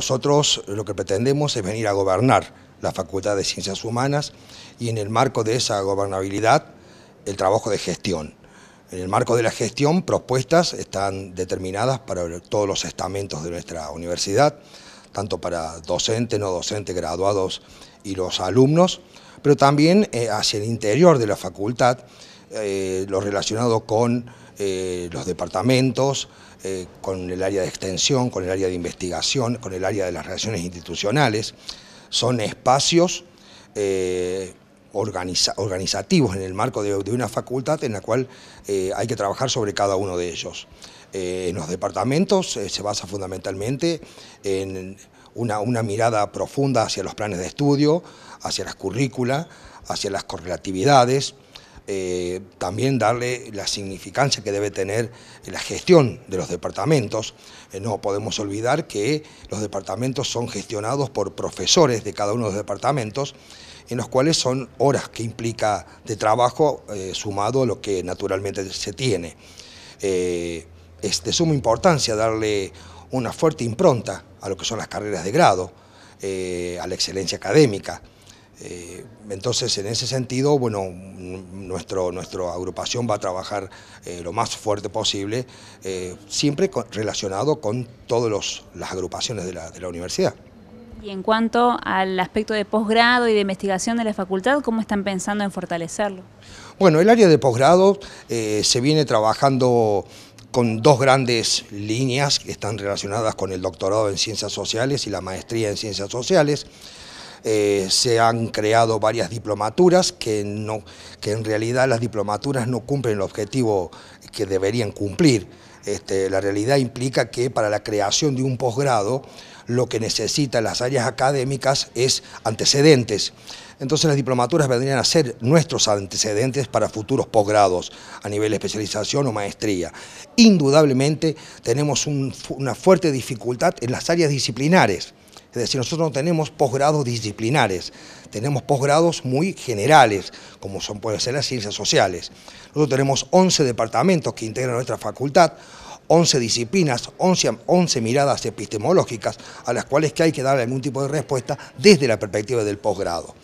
Nosotros lo que pretendemos es venir a gobernar la Facultad de Ciencias Humanas y en el marco de esa gobernabilidad, el trabajo de gestión. En el marco de la gestión, propuestas están determinadas para todos los estamentos de nuestra universidad, tanto para docentes, no docentes, graduados y los alumnos, pero también eh, hacia el interior de la facultad, eh, lo relacionado con eh, los departamentos, eh, con el área de extensión, con el área de investigación, con el área de las relaciones institucionales. Son espacios eh, organizativos en el marco de, una facultad en la cual hay que trabajar sobre cada uno de ellos. en los departamentos se basa fundamentalmente en una, mirada profunda hacia los planes de estudio, hacia las currículas, hacia las correlatividades, eh, también darle la significancia que debe tener la gestión de los departamentos. Eh, no podemos olvidar que los departamentos son gestionados por profesores de cada uno de los departamentos, en los cuales son horas que implica de trabajo eh, sumado a lo que naturalmente se tiene. es de suma importancia darle una fuerte impronta a lo que son las carreras de grado, a la excelencia académica. Eh, entonces, en ese sentido, bueno, nuestra agrupación va a trabajar eh, lo más fuerte posible, eh, siempre relacionado con todas las agrupaciones de la, de la universidad. Y en cuanto al aspecto de posgrado y de investigación de la facultad, ¿cómo están pensando en fortalecerlo? Bueno, el área de posgrado se viene trabajando con dos grandes líneas que están relacionadas con el doctorado en ciencias sociales y la maestría en ciencias sociales. Eh, se han creado varias diplomaturas que, no, en realidad las diplomaturas no cumplen el objetivo que deberían cumplir. Este, la realidad implica que para la creación de un posgrado lo que necesitan las áreas académicas es antecedentes. Entonces las diplomaturas vendrían a ser nuestros antecedentes para futuros posgrados a nivel de especialización o maestría. Indudablemente tenemos una fuerte dificultad en las áreas disciplinares. Es decir, nosotros no tenemos posgrados disciplinares, tenemos posgrados muy generales, como son, pueden ser las ciencias sociales. Nosotros tenemos 11 departamentos que integran nuestra facultad, 11 disciplinas, 11, miradas epistemológicas a las cuales que hay que dar algún tipo de respuesta desde la perspectiva del posgrado.